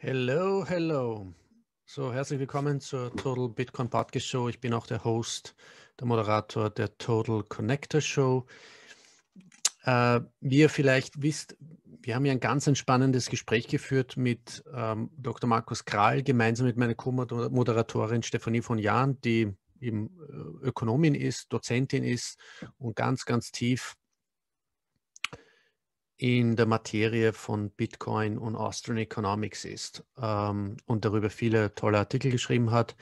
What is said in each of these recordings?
Hello, hello. So, herzlich willkommen zur Total Bitcoin Podcast Show. Ich bin auch der Host, der Moderator der Total Connector Show. Äh, wie ihr vielleicht wisst, wir haben ja ein ganz entspannendes Gespräch geführt mit ähm, Dr. Markus Kral gemeinsam mit meiner Co-Moderatorin Stefanie von Jahn, die eben äh, Ökonomin ist, Dozentin ist und ganz, ganz tief in der Materie von Bitcoin und Austrian Economics ist ähm, und darüber viele tolle Artikel geschrieben hat.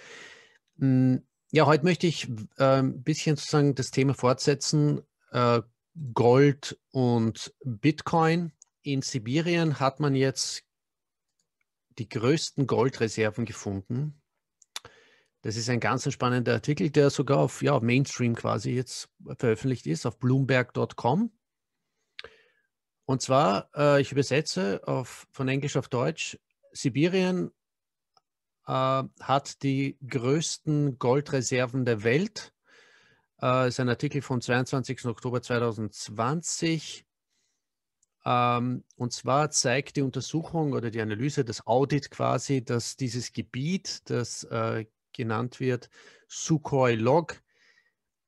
Hm, ja, heute möchte ich äh, ein bisschen sozusagen das Thema fortsetzen. Äh, Gold und Bitcoin. In Sibirien hat man jetzt die größten Goldreserven gefunden. Das ist ein ganz spannender Artikel, der sogar auf, ja, auf Mainstream quasi jetzt veröffentlicht ist, auf bloomberg.com. Und zwar, äh, ich übersetze auf, von Englisch auf Deutsch, Sibirien äh, hat die größten Goldreserven der Welt. Äh, ist ein Artikel vom 22. Oktober 2020. Ähm, und zwar zeigt die Untersuchung oder die Analyse, das Audit quasi, dass dieses Gebiet, das äh, genannt wird, Sukhoi Log,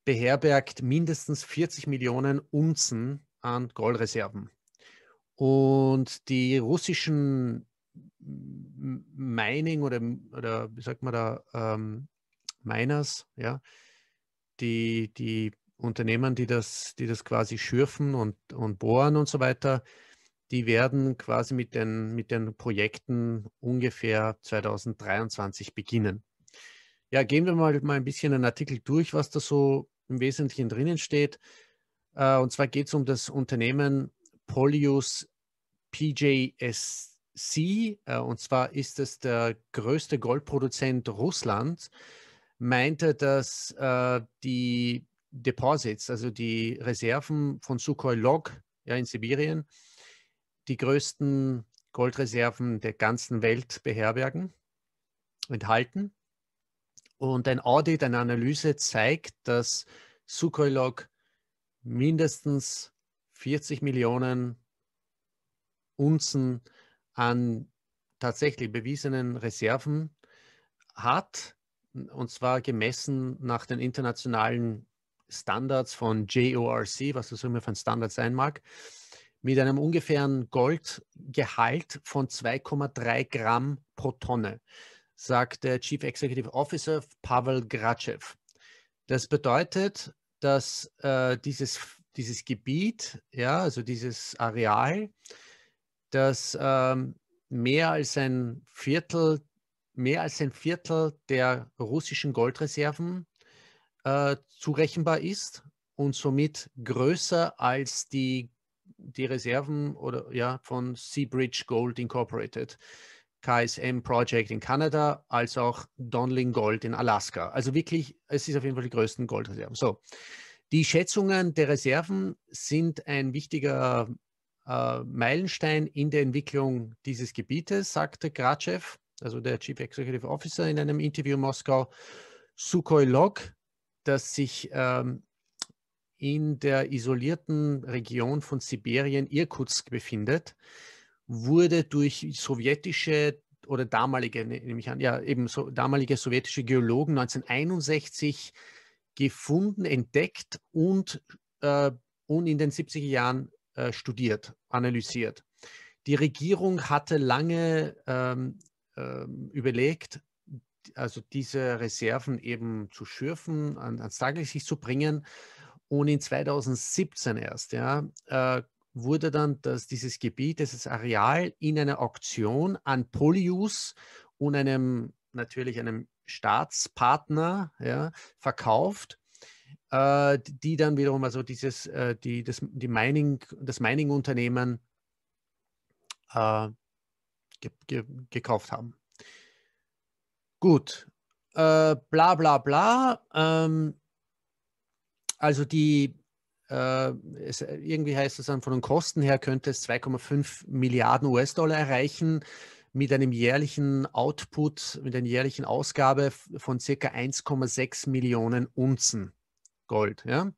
beherbergt mindestens 40 Millionen Unzen an Goldreserven. Und die russischen Mining oder, oder wie sagt man da, ähm, Miners, ja, die, die Unternehmen, die das, die das quasi schürfen und, und bohren und so weiter, die werden quasi mit den, mit den Projekten ungefähr 2023 beginnen. Ja, gehen wir mal, mal ein bisschen einen Artikel durch, was da so im Wesentlichen drinnen steht. Äh, und zwar geht es um das Unternehmen Polius PJSC, äh, und zwar ist es der größte Goldproduzent Russlands, meinte, dass äh, die Deposits, also die Reserven von Sukhoi Log ja, in Sibirien, die größten Goldreserven der ganzen Welt beherbergen, enthalten. Und ein Audit, eine Analyse zeigt, dass Sukhoi Log mindestens 40 Millionen Unzen an tatsächlich bewiesenen Reserven hat, und zwar gemessen nach den internationalen Standards von JORC, was das immer für ein Standard sein mag, mit einem ungefähren Goldgehalt von 2,3 Gramm pro Tonne, sagt der Chief Executive Officer Pavel Gratschew. Das bedeutet, dass äh, dieses dieses Gebiet, ja, also dieses Areal, das ähm, mehr als ein Viertel, mehr als ein Viertel der russischen Goldreserven äh, zurechenbar ist und somit größer als die, die Reserven oder ja von Seabridge Gold Incorporated. KSM Project in Kanada, als auch Donling Gold in Alaska. Also wirklich, es ist auf jeden Fall die größten Goldreserven. So, die Schätzungen der Reserven sind ein wichtiger äh, Meilenstein in der Entwicklung dieses Gebietes, sagte Gratschew, also der Chief Executive Officer in einem Interview in Moskau. Sukhoi Log, das sich ähm, in der isolierten Region von Sibirien, Irkutsk, befindet, wurde durch sowjetische oder damalige, ne, nehme ich an, ja, eben so, damalige sowjetische Geologen 1961 gefunden, entdeckt und, äh, und in den 70er Jahren äh, studiert, analysiert. Die Regierung hatte lange ähm, ähm, überlegt, also diese Reserven eben zu schürfen, an, ans Tageslicht zu bringen. Und in 2017 erst ja, äh, wurde dann das, dieses Gebiet, dieses Areal in einer Auktion an Polyus und einem natürlich einem Staatspartner ja, verkauft äh, die dann wiederum, also dieses, äh, die, das, die Mining, das Mining-Unternehmen äh, ge ge gekauft haben. Gut, äh, bla bla bla. Ähm, also die, äh, es, irgendwie heißt es dann, von den Kosten her könnte es 2,5 Milliarden US-Dollar erreichen mit einem jährlichen Output, mit einer jährlichen Ausgabe von circa 1,6 Millionen Unzen. Gold. Ja?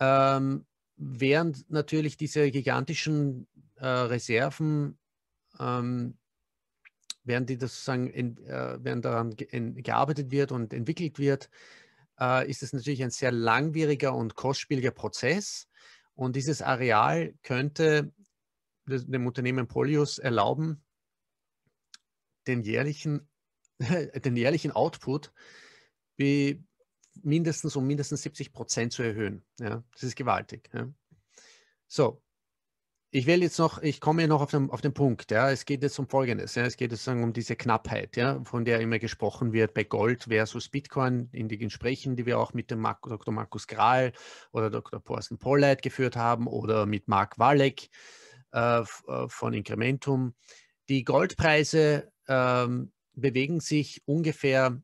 Ähm, während natürlich diese gigantischen äh, Reserven, ähm, während die das sozusagen, in, äh, während daran in, gearbeitet wird und entwickelt wird, äh, ist es natürlich ein sehr langwieriger und kostspieliger Prozess. Und dieses Areal könnte dem Unternehmen Polius erlauben, den jährlichen, den jährlichen Output mindestens um mindestens 70 Prozent zu erhöhen. Ja, das ist gewaltig. Ja. So, ich will jetzt noch, ich komme noch auf den, auf den Punkt. Ja. Es geht jetzt um Folgendes. Ja. Es geht jetzt um diese Knappheit, ja, von der immer gesprochen wird bei Gold versus Bitcoin in den Gesprächen, die wir auch mit dem Mark, Dr. Markus Grahl oder Dr. Porsten Polleit geführt haben oder mit Mark Walleck äh, äh, von Incrementum. Die Goldpreise ähm, bewegen sich ungefähr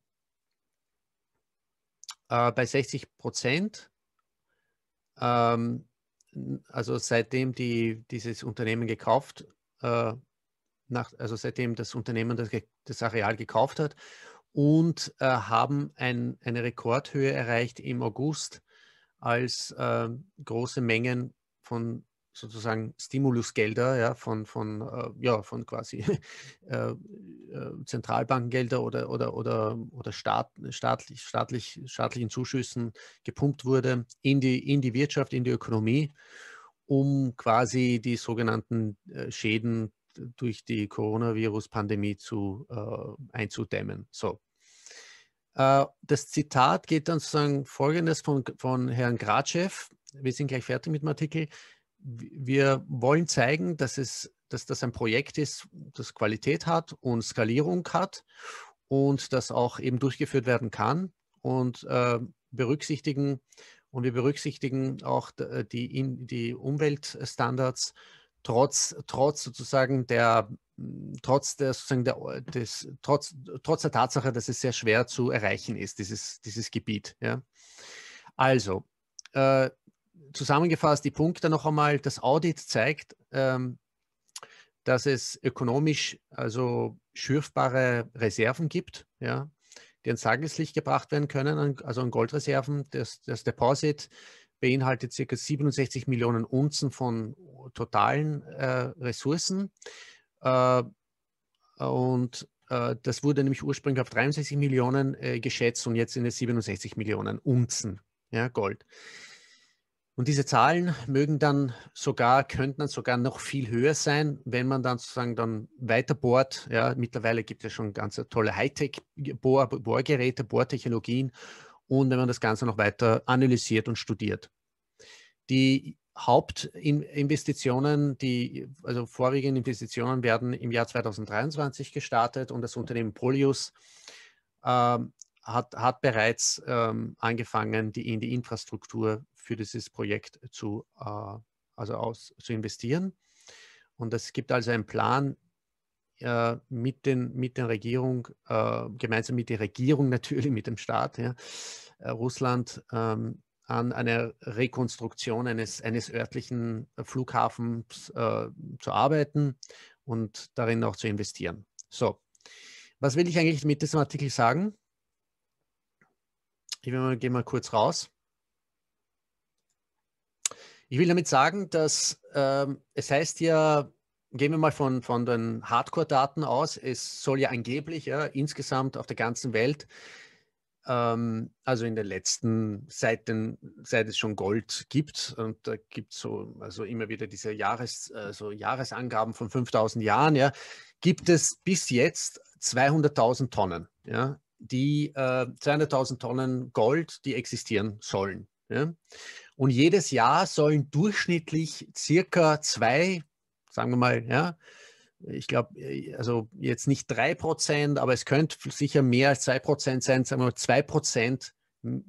äh, bei 60 Prozent. Ähm, also seitdem die, dieses Unternehmen gekauft, äh, nach, also seitdem das Unternehmen das, das Areal gekauft hat und äh, haben ein, eine Rekordhöhe erreicht im August, als äh, große Mengen von sozusagen Stimulusgelder ja, von, von, äh, ja, von quasi äh, äh, oder, oder, oder, oder Staat, staatlich, staatlich, staatlichen Zuschüssen gepumpt wurde in die, in die Wirtschaft, in die Ökonomie, um quasi die sogenannten äh, Schäden durch die Coronavirus-Pandemie zu, äh, einzudämmen. So. Äh, das Zitat geht dann sozusagen folgendes von, von Herrn Gratschew. Wir sind gleich fertig mit dem Artikel wir wollen zeigen, dass, es, dass das ein Projekt ist, das Qualität hat und Skalierung hat und das auch eben durchgeführt werden kann und äh, berücksichtigen. Und wir berücksichtigen auch äh, die, die Umweltstandards trotz, trotz sozusagen der trotz der, sozusagen der, des, trotz, trotz der Tatsache, dass es sehr schwer zu erreichen ist, dieses, dieses Gebiet. Ja. Also, äh, zusammengefasst die Punkte noch einmal. Das Audit zeigt, ähm, dass es ökonomisch also schürfbare Reserven gibt, ja, die ans Tageslicht gebracht werden können, also an Goldreserven. Das, das Deposit beinhaltet ca. 67 Millionen Unzen von totalen äh, Ressourcen. Äh, und äh, das wurde nämlich ursprünglich auf 63 Millionen äh, geschätzt und jetzt sind es 67 Millionen Unzen ja, Gold. Und diese Zahlen mögen dann sogar, könnten dann sogar noch viel höher sein, wenn man dann sozusagen dann weiter bohrt. Ja, mittlerweile gibt es schon ganz tolle Hightech-Bohrgeräte, Bohrtechnologien und wenn man das Ganze noch weiter analysiert und studiert. Die Hauptinvestitionen, die also vorwiegenden Investitionen werden im Jahr 2023 gestartet und das Unternehmen Polius ähm, hat, hat, bereits ähm, angefangen, die in die Infrastruktur für dieses Projekt zu, äh, also aus, zu investieren. Und es gibt also einen Plan äh, mit, den, mit der Regierung, äh, gemeinsam mit der Regierung natürlich, mit dem Staat ja, äh, Russland, ähm, an einer Rekonstruktion eines, eines örtlichen Flughafens äh, zu arbeiten und darin auch zu investieren. So, was will ich eigentlich mit diesem Artikel sagen? Ich gehe mal kurz raus. Ich will damit sagen, dass ähm, es heißt ja, gehen wir mal von, von den Hardcore-Daten aus, es soll ja angeblich ja, insgesamt auf der ganzen Welt, ähm, also in den letzten, seit, seit es schon Gold gibt, und da gibt es so also immer wieder diese Jahres, äh, Jahresangaben von 5000 Jahren, ja, gibt es bis jetzt 200.000 Tonnen, ja, die äh, 200.000 Tonnen Gold, die existieren sollen. Ja? Und jedes Jahr sollen durchschnittlich circa zwei, sagen wir mal, ja, ich glaube, äh, also jetzt nicht drei Prozent, aber es könnte sicher mehr als zwei Prozent sein, sagen wir mal zwei Prozent hm,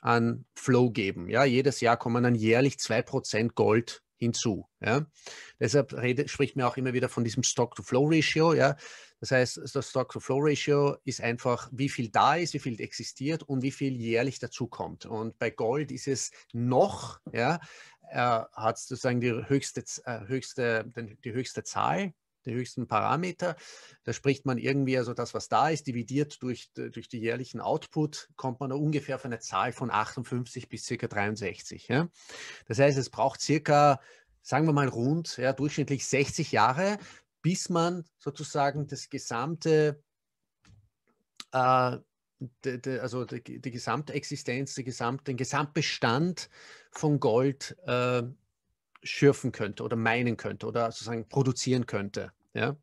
an Flow geben. Ja, jedes Jahr kommen dann jährlich zwei Prozent Gold hinzu. Ja. Deshalb redet, spricht man auch immer wieder von diesem Stock-to-Flow-Ratio. Ja. Das heißt, das Stock-to-Flow-Ratio ist einfach, wie viel da ist, wie viel existiert und wie viel jährlich dazukommt. Und bei Gold ist es noch, ja, äh, hat sozusagen die höchste, äh, höchste, die höchste Zahl, die höchsten Parameter. Da spricht man irgendwie, also das, was da ist, dividiert durch, durch die jährlichen Output, kommt man ungefähr auf eine Zahl von 58 bis circa 63. Ja? Das heißt, es braucht circa sagen wir mal rund ja, durchschnittlich 60 Jahre bis man sozusagen das gesamte, äh, de, de, also die, die gesamte Existenz, die gesamte, den Gesamtbestand von Gold äh, schürfen könnte oder meinen könnte oder sozusagen produzieren könnte. Ja?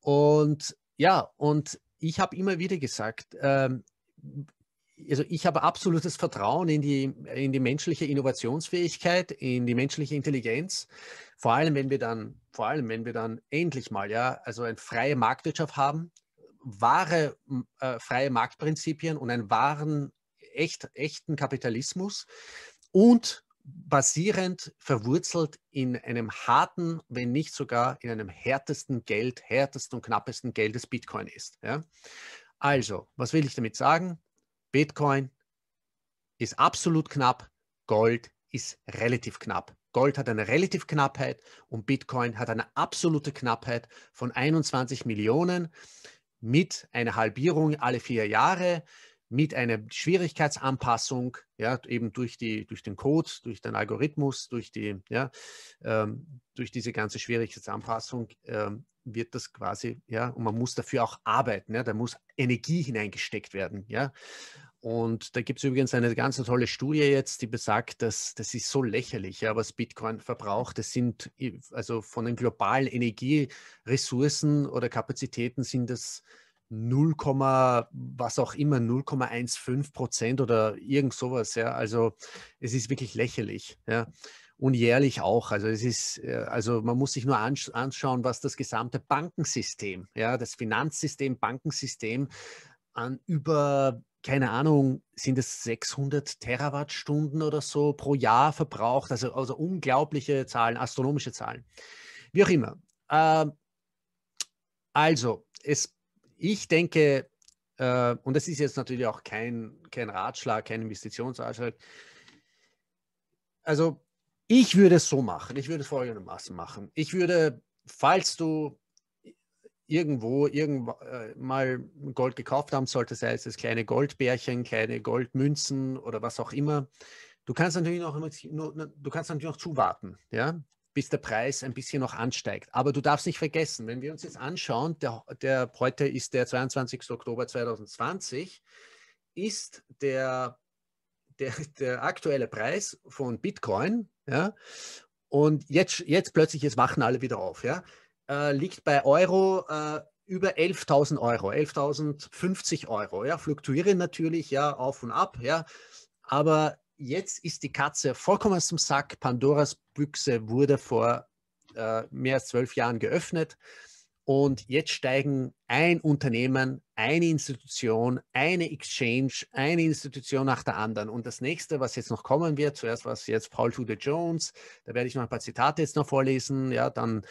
Und ja, und ich habe immer wieder gesagt, ähm, also ich habe absolutes Vertrauen in die, in die menschliche Innovationsfähigkeit, in die menschliche Intelligenz. Vor allem, wenn wir dann, vor allem, wenn wir dann endlich mal ja, also eine freie Marktwirtschaft haben, wahre äh, freie Marktprinzipien und einen wahren, echt, echten Kapitalismus und basierend verwurzelt in einem harten, wenn nicht sogar in einem härtesten Geld, härtesten und knappesten Geld das Bitcoin ist. Ja? Also, was will ich damit sagen? Bitcoin ist absolut knapp, Gold ist relativ knapp. Gold hat eine relativ Knappheit und Bitcoin hat eine absolute Knappheit von 21 Millionen mit einer Halbierung alle vier Jahre, mit einer Schwierigkeitsanpassung, ja, eben durch, die, durch den Code, durch den Algorithmus, durch, die, ja, ähm, durch diese ganze Schwierigkeitsanpassung ähm, wird das quasi, ja, und man muss dafür auch arbeiten, ja, da muss Energie hineingesteckt werden, ja. Und da gibt es übrigens eine ganz tolle Studie jetzt, die besagt, dass das ist so lächerlich, ja, was Bitcoin verbraucht. Das sind also von den globalen Energieressourcen oder Kapazitäten sind das 0, was auch immer, 0,15 Prozent oder irgend sowas. Ja. Also es ist wirklich lächerlich. Ja und jährlich auch. Also es ist, äh, also man muss sich nur anschauen, was das gesamte Bankensystem, ja, das Finanzsystem, Bankensystem an über keine Ahnung, sind es 600 Terawattstunden oder so pro Jahr verbraucht, also, also unglaubliche Zahlen, astronomische Zahlen. Wie auch immer. Äh, also, es, ich denke, äh, und das ist jetzt natürlich auch kein, kein Ratschlag, kein Investitionsratschlag, also ich würde es so machen. Ich würde es folgendermaßen machen. Ich würde, falls du irgendwo irgend, äh, mal Gold gekauft haben sollte, sei es kleine Goldbärchen, kleine Goldmünzen oder was auch immer, du kannst natürlich noch, du kannst natürlich noch zuwarten, ja, bis der Preis ein bisschen noch ansteigt. Aber du darfst nicht vergessen, wenn wir uns jetzt anschauen, der, der heute ist der 22. Oktober 2020, ist der, der, der aktuelle Preis von Bitcoin ja? Und jetzt, jetzt plötzlich, jetzt wachen alle wieder auf. Ja? Äh, liegt bei Euro äh, über 11.000 Euro, 11.050 Euro. Ja? Fluktuieren natürlich ja, auf und ab. Ja? Aber jetzt ist die Katze vollkommen aus dem Sack. Pandoras Büchse wurde vor äh, mehr als zwölf Jahren geöffnet. Und jetzt steigen ein Unternehmen, eine Institution, eine Exchange, eine Institution nach der anderen. Und das nächste, was jetzt noch kommen wird, zuerst was jetzt Paul Tudor Jones, da werde ich noch ein paar Zitate jetzt noch vorlesen, ja, dann,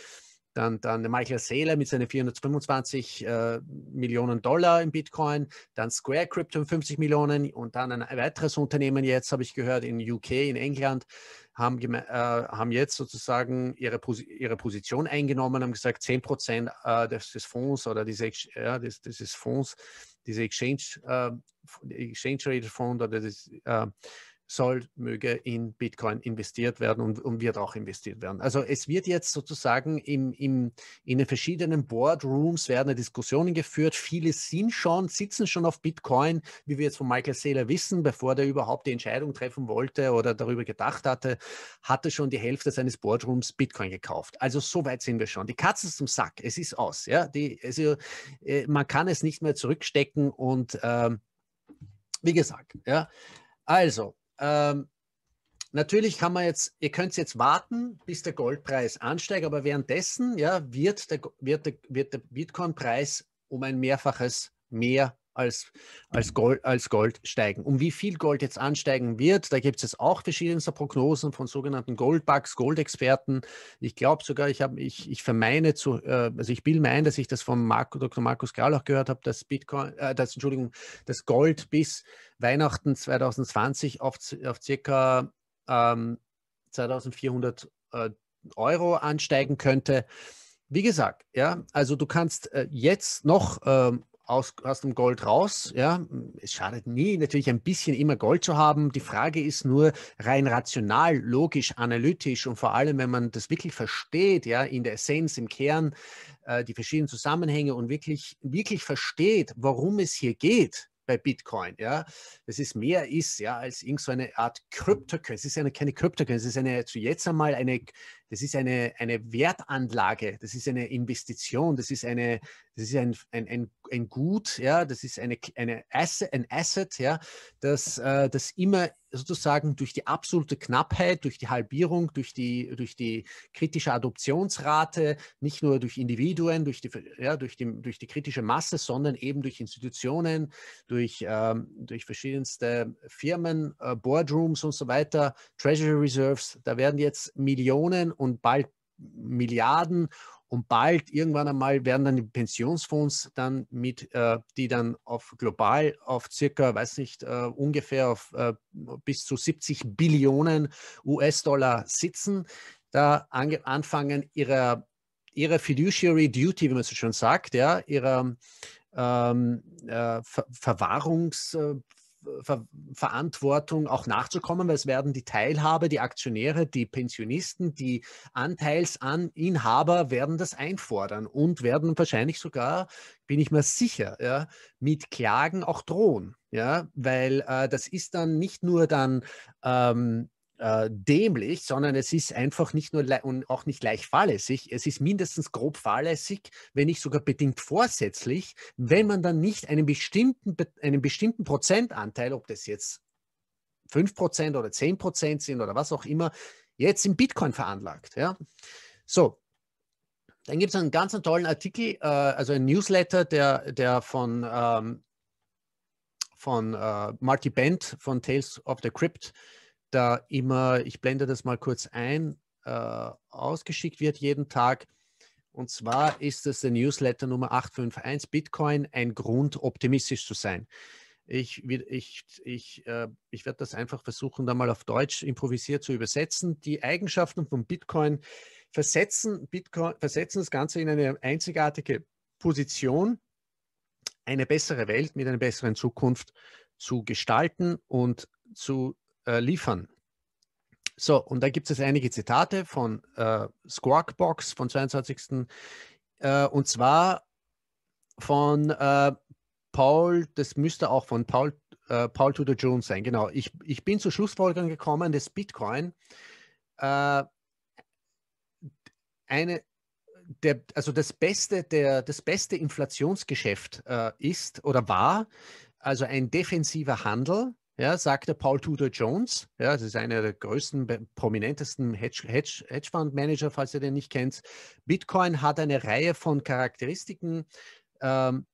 dann, dann Michael Saylor mit seinen 425 äh, Millionen Dollar in Bitcoin, dann Square Crypto 50 Millionen und dann ein weiteres Unternehmen jetzt, habe ich gehört, in UK, in England, haben, äh, haben jetzt sozusagen ihre, ihre Position eingenommen, haben gesagt, 10 Prozent äh, des, des, Fonds oder diese, ja, des, dieses Fonds, diese Exchange, äh, Exchange Rate Fund oder das äh, soll, möge in Bitcoin investiert werden und, und wird auch investiert werden. Also es wird jetzt sozusagen im, im, in den verschiedenen Boardrooms werden Diskussionen geführt. Viele sind schon, sitzen schon auf Bitcoin, wie wir jetzt von Michael Saylor wissen, bevor der überhaupt die Entscheidung treffen wollte oder darüber gedacht hatte, hatte schon die Hälfte seines Boardrooms Bitcoin gekauft. Also so weit sind wir schon. Die Katze ist zum Sack, es ist aus. Ja? Die, also, äh, man kann es nicht mehr zurückstecken und ähm, wie gesagt, ja. Also, ähm, natürlich kann man jetzt, ihr könnt jetzt warten, bis der Goldpreis ansteigt, aber währenddessen ja, wird der, wird der, wird der Bitcoin-Preis um ein Mehrfaches mehr als, als, Gold, als Gold steigen. Um wie viel Gold jetzt ansteigen wird, da gibt es auch verschiedenste Prognosen von sogenannten Goldbugs, Goldexperten. Ich glaube sogar, ich, hab, ich, ich vermeine zu, äh, also ich bilde mir ein, dass ich das von Marco, Dr. Markus Karl auch gehört habe, dass Bitcoin, äh, dass, Entschuldigung, das Gold bis Weihnachten 2020 auf, auf circa ähm, 2400 äh, Euro ansteigen könnte. Wie gesagt, ja, also du kannst äh, jetzt noch ähm, aus, aus dem Gold raus. Ja, es schadet nie, natürlich ein bisschen immer Gold zu haben. Die Frage ist nur rein rational, logisch, analytisch und vor allem, wenn man das wirklich versteht, ja, in der Essenz, im Kern, äh, die verschiedenen Zusammenhänge und wirklich, wirklich versteht, warum es hier geht, bei Bitcoin. Ja? Das ist mehr ist ja als irgend so eine Art mhm. Kryptocurrency. Es ist eine, keine Kryptocurrency, es ist eine zu jetzt einmal eine, das ist eine, eine Wertanlage, das ist eine Investition, das ist eine, das ist ein, ein, ein, ein Gut, ja, das ist eine, eine Asset, ein Asset, ja, das, äh, das immer sozusagen durch die absolute Knappheit, durch die Halbierung, durch die, durch die kritische Adoptionsrate, nicht nur durch Individuen, durch die, ja, durch, die, durch die kritische Masse, sondern eben durch Institutionen, durch, ähm, durch verschiedenste Firmen, äh, Boardrooms und so weiter, Treasury Reserves, da werden jetzt Millionen und bald Milliarden und bald, irgendwann einmal, werden dann die Pensionsfonds dann mit, äh, die dann auf global auf circa, weiß nicht, äh, ungefähr auf äh, bis zu 70 Billionen US-Dollar sitzen, da anfangen, ihre, ihre Fiduciary Duty, wie man so schön sagt, ja, ihre ähm, äh, Ver Verwahrungs- äh, Ver Verantwortung auch nachzukommen, weil es werden die Teilhabe, die Aktionäre, die Pensionisten, die Anteilsaninhaber werden das einfordern und werden wahrscheinlich sogar, bin ich mir sicher, ja, mit Klagen auch drohen. Ja, weil äh, das ist dann nicht nur dann ähm, äh, dämlich, sondern es ist einfach nicht nur und auch nicht leicht fahrlässig, es ist mindestens grob fahrlässig, wenn nicht sogar bedingt vorsätzlich, wenn man dann nicht einen bestimmten, einen bestimmten Prozentanteil, ob das jetzt 5% oder 10% sind oder was auch immer, jetzt in Bitcoin veranlagt. Ja? So, dann gibt es einen ganz tollen Artikel, äh, also ein Newsletter, der, der von, ähm, von äh, Marty Bent von Tales of the Crypt da immer, ich blende das mal kurz ein, äh, ausgeschickt wird jeden Tag. Und zwar ist es der Newsletter Nummer 851 Bitcoin ein Grund, optimistisch zu sein. Ich, ich, ich, äh, ich werde das einfach versuchen, da mal auf Deutsch improvisiert zu übersetzen. Die Eigenschaften von Bitcoin versetzen, Bitcoin, versetzen das Ganze in eine einzigartige Position, eine bessere Welt mit einer besseren Zukunft zu gestalten und zu äh, liefern. So, und da gibt es einige Zitate von äh, Squawk vom 22. Äh, und zwar von äh, Paul, das müsste auch von Paul, äh, Paul Tudor Jones sein, genau. Ich, ich bin zur Schlussfolgerung gekommen, dass Bitcoin äh, eine, der, also das beste, der, das beste Inflationsgeschäft äh, ist oder war, also ein defensiver Handel, ja, der Paul Tudor Jones. Ja, das ist einer der größten, prominentesten Hedge, Hedge, Hedgefund-Manager, falls ihr den nicht kennt. Bitcoin hat eine Reihe von Charakteristiken, ähm,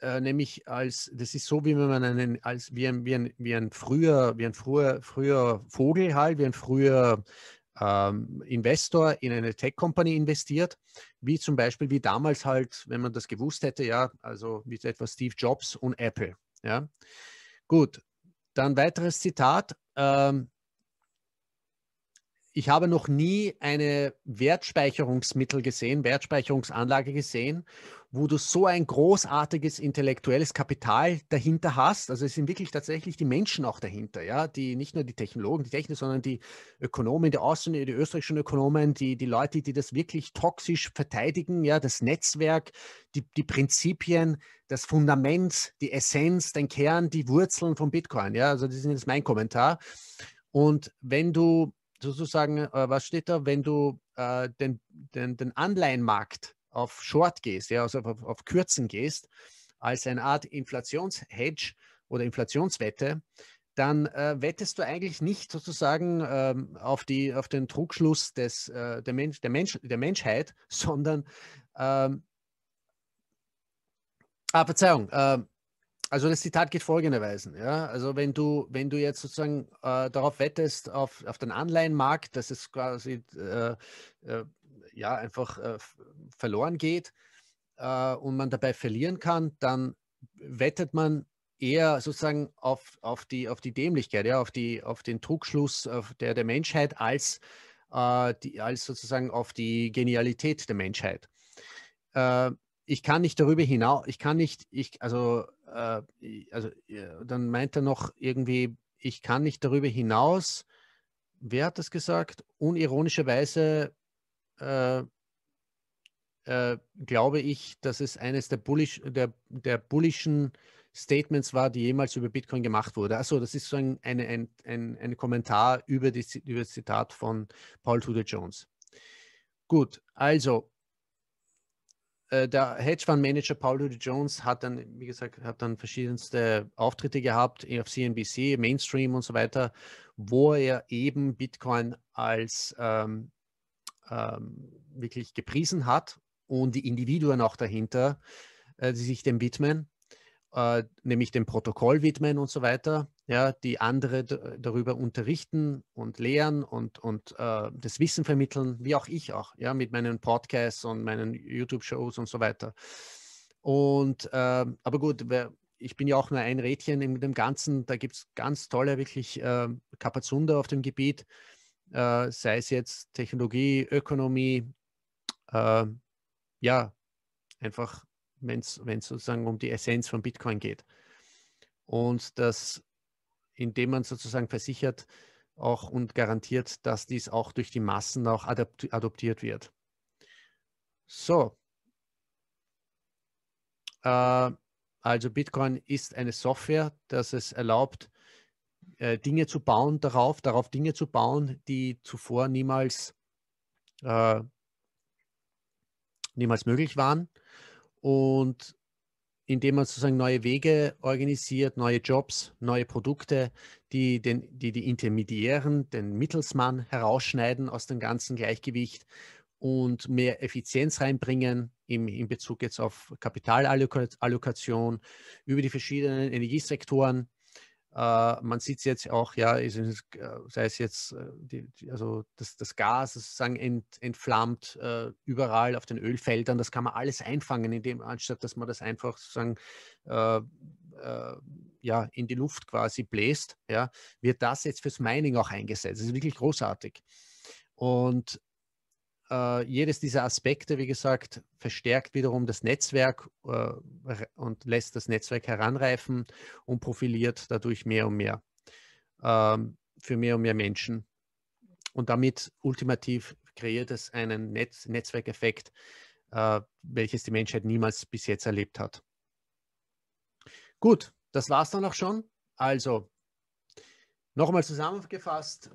äh, nämlich als, das ist so, wie wenn man einen, als wie ein, wie ein, wie ein früher, wie ein früher, früher Vogel halt, wie ein früher ähm, Investor in eine Tech-Company investiert, wie zum Beispiel wie damals halt, wenn man das gewusst hätte, ja, also mit etwa Steve Jobs und Apple. Ja. Gut, dann weiteres Zitat. Ähm, ich habe noch nie eine Wertspeicherungsmittel gesehen, Wertspeicherungsanlage gesehen, wo du so ein großartiges intellektuelles Kapital dahinter hast. Also es sind wirklich tatsächlich die Menschen auch dahinter, ja, die nicht nur die Technologen, die Technik, sondern die Ökonomen, die Ausländer, die österreichischen Ökonomen, die, die Leute, die das wirklich toxisch verteidigen, ja, das Netzwerk, die, die Prinzipien, das Fundament, die Essenz, den Kern, die Wurzeln von Bitcoin, ja. Also das ist jetzt mein Kommentar. Und wenn du sozusagen, äh, was steht da, wenn du äh, den, den, den Anleihenmarkt auf Short gehst, ja, also auf, auf Kürzen gehst, als eine Art Inflationshedge oder Inflationswette, dann äh, wettest du eigentlich nicht sozusagen ähm, auf, die, auf den Trugschluss des, äh, der, Mensch, der, Mensch, der Menschheit, sondern, ähm, ah, Verzeihung, äh, also das Zitat geht folgenderweise. Ja? Also wenn du, wenn du jetzt sozusagen äh, darauf wettest, auf, auf den Anleihenmarkt, dass es quasi äh, äh, ja, einfach äh, verloren geht äh, und man dabei verlieren kann, dann wettet man eher sozusagen auf, auf, die, auf die Dämlichkeit, ja? auf, die, auf den Trugschluss auf der, der Menschheit als, äh, die, als sozusagen auf die Genialität der Menschheit ich kann nicht darüber hinaus, ich kann nicht, ich, also äh, also dann meint er noch irgendwie, ich kann nicht darüber hinaus, wer hat das gesagt? Unironischerweise äh, äh, glaube ich, dass es eines der, bullish, der, der bullischen Statements war, die jemals über Bitcoin gemacht wurde. Achso, das ist so ein, ein, ein, ein, ein Kommentar über, die, über das Zitat von Paul Tudor Jones. Gut, also äh, der Hedgefondsmanager Paul Rudy Jones hat dann, wie gesagt, hat dann verschiedenste Auftritte gehabt auf e CNBC, Mainstream und so weiter, wo er eben Bitcoin als ähm, ähm, wirklich gepriesen hat und die Individuen auch dahinter, äh, die sich dem widmen, äh, nämlich dem Protokoll widmen und so weiter ja, die andere darüber unterrichten und lehren und, und äh, das Wissen vermitteln, wie auch ich auch, ja, mit meinen Podcasts und meinen YouTube-Shows und so weiter. Und äh, aber gut, ich bin ja auch nur ein Rädchen in dem Ganzen, da gibt es ganz tolle, wirklich äh, Kapazunder auf dem Gebiet, äh, sei es jetzt Technologie, Ökonomie, äh, ja, einfach, wenn es sozusagen um die Essenz von Bitcoin geht. Und das indem man sozusagen versichert auch und garantiert, dass dies auch durch die Massen auch adoptiert wird. So. Äh, also Bitcoin ist eine Software, dass es erlaubt, äh, Dinge zu bauen darauf, darauf Dinge zu bauen, die zuvor niemals, äh, niemals möglich waren. Und indem man sozusagen neue Wege organisiert, neue Jobs, neue Produkte, die den, die, die Intermediären, den Mittelsmann herausschneiden aus dem ganzen Gleichgewicht und mehr Effizienz reinbringen im, in Bezug jetzt auf Kapitalallokation über die verschiedenen Energiesektoren äh, man sieht es jetzt auch, ja, äh, sei es jetzt, äh, die, also das, das Gas sozusagen ent, entflammt uh, überall auf den Ölfeldern, das kann man alles einfangen, indem, anstatt dass man das einfach sozusagen uh, ja, in die Luft quasi bläst, ja, wird das jetzt fürs Mining auch eingesetzt. Das ist wirklich großartig. Und äh, jedes dieser Aspekte, wie gesagt, verstärkt wiederum das Netzwerk äh, und lässt das Netzwerk heranreifen und profiliert dadurch mehr und mehr äh, für mehr und mehr Menschen. Und damit ultimativ kreiert es einen Netz Netzwerkeffekt, äh, welches die Menschheit niemals bis jetzt erlebt hat. Gut, das war es dann auch schon. Also, nochmal zusammengefasst,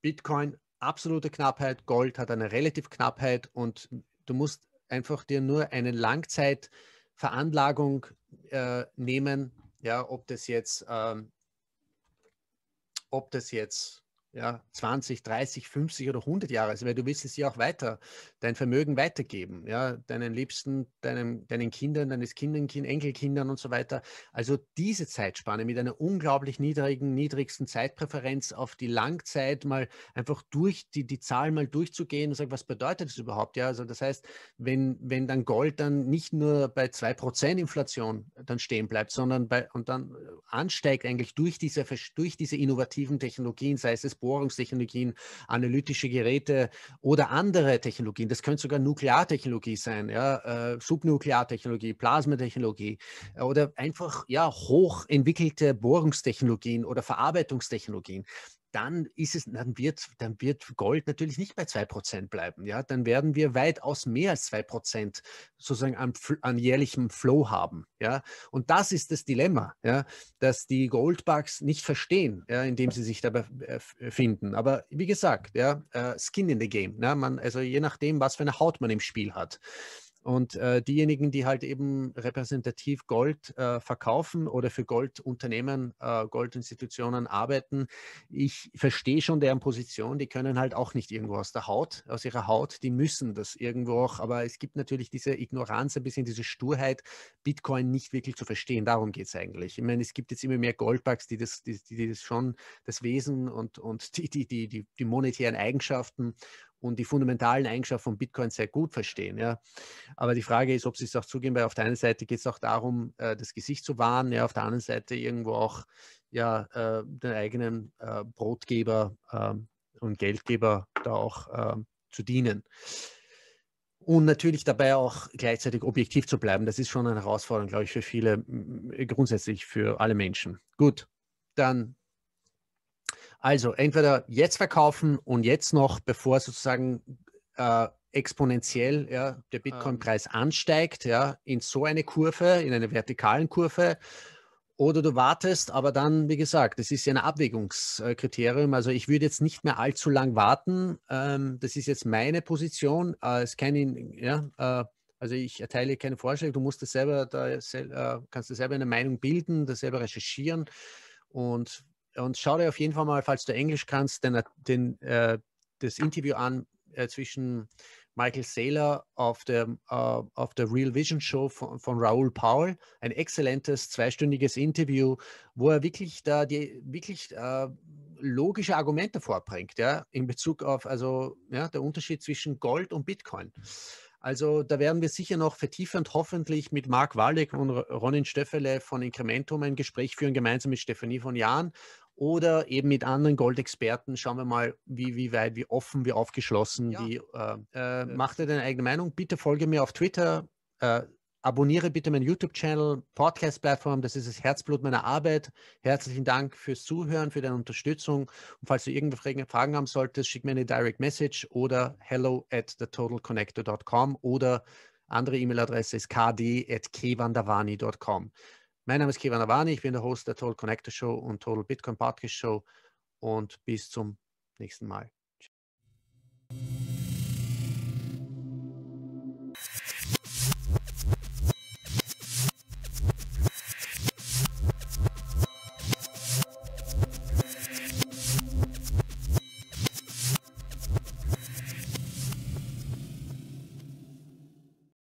Bitcoin absolute Knappheit, Gold hat eine relativ Knappheit und du musst einfach dir nur eine Langzeitveranlagung äh, nehmen, ja, ob das jetzt, ähm, ob das jetzt ja, 20, 30, 50 oder 100 Jahre, also, weil du willst es ja auch weiter, dein Vermögen weitergeben, ja, deinen Liebsten, deinem, deinen Kindern, deines Kindern, Enkelkindern und so weiter. Also diese Zeitspanne mit einer unglaublich niedrigen, niedrigsten Zeitpräferenz auf die Langzeit mal einfach durch die, die Zahl mal durchzugehen und sagen, was bedeutet das überhaupt? Ja, also das heißt, wenn, wenn dann Gold dann nicht nur bei 2% Inflation dann stehen bleibt, sondern bei, und dann äh, ansteigt eigentlich durch diese, durch diese innovativen Technologien, sei es das Bohrungstechnologien, analytische Geräte oder andere Technologien. Das könnte sogar Nukleartechnologie sein, ja, äh, Subnukleartechnologie, Plasmatechnologie äh, oder einfach ja, hochentwickelte Bohrungstechnologien oder Verarbeitungstechnologien dann ist es, dann wird, dann wird Gold natürlich nicht bei 2% bleiben. Ja? Dann werden wir weitaus mehr als 2% sozusagen an, an jährlichem Flow haben. Ja? Und das ist das Dilemma, ja? dass die Goldbugs nicht verstehen, ja? indem sie sich dabei äh, äh, finden. Aber wie gesagt, ja, äh, Skin in the Game. Ne? Man, also je nachdem, was für eine Haut man im Spiel hat. Und äh, diejenigen, die halt eben repräsentativ Gold äh, verkaufen oder für Goldunternehmen, äh, Goldinstitutionen arbeiten, ich verstehe schon deren Position, die können halt auch nicht irgendwo aus der Haut, aus ihrer Haut, die müssen das irgendwo auch. Aber es gibt natürlich diese Ignoranz, ein bisschen diese Sturheit, Bitcoin nicht wirklich zu verstehen. Darum geht es eigentlich. Ich meine, es gibt jetzt immer mehr Goldbugs, die das, die, die das schon, das Wesen und, und die, die, die, die, die monetären Eigenschaften und die fundamentalen Eigenschaften von Bitcoin sehr gut verstehen. Ja. Aber die Frage ist, ob sie es auch zugeben, weil auf der einen Seite geht es auch darum, äh, das Gesicht zu wahren, ja, auf der anderen Seite irgendwo auch ja, äh, den eigenen äh, Brotgeber ähm, und Geldgeber da auch ähm, zu dienen. Und natürlich dabei auch gleichzeitig objektiv zu bleiben. Das ist schon eine Herausforderung, glaube ich, für viele, grundsätzlich für alle Menschen. Gut, dann also entweder jetzt verkaufen und jetzt noch, bevor sozusagen äh, exponentiell ja, der ah. Bitcoin-Preis ähm. ansteigt, ja, in so eine Kurve, in eine vertikalen Kurve. Oder du wartest, aber dann, wie gesagt, das ist ja ein Abwägungskriterium. Also ich würde jetzt nicht mehr allzu lang warten. Ähm, das ist jetzt meine Position. Äh, es kann in, ja, äh, also ich erteile keine Vorschläge. Du musst das selber, da, äh, kannst dir selber eine Meinung bilden, das selber recherchieren. Und und schau dir auf jeden Fall mal, falls du Englisch kannst, den, den äh, das Interview an äh, zwischen Michael Saylor auf der, uh, auf der Real Vision Show von, von Raoul Powell. Ein exzellentes zweistündiges Interview, wo er wirklich da die wirklich uh, logische Argumente vorbringt, ja, in Bezug auf also ja, der Unterschied zwischen Gold und Bitcoin. Also da werden wir sicher noch vertiefend hoffentlich mit Marc Waldeck und Ronin Stöffele von Incrementum ein Gespräch führen, gemeinsam mit Stefanie von Jahn oder eben mit anderen Goldexperten schauen wir mal, wie, wie weit, wie offen, wie aufgeschlossen, ja. wie äh, äh, macht ihr deine eigene Meinung. Bitte folge mir auf Twitter, äh, abonniere bitte meinen YouTube-Channel, Podcast-Plattform, das ist das Herzblut meiner Arbeit. Herzlichen Dank fürs Zuhören, für deine Unterstützung. Und falls du irgendwelche Fragen haben solltest, schick mir eine Direct Message oder hello at thetotalconnector.com oder andere E-Mail-Adresse ist kd.kevandavani.com. Mein Name ist Kevin Avani, ich bin der Host der Total Connector Show und Total Bitcoin Podcast Show und bis zum nächsten Mal.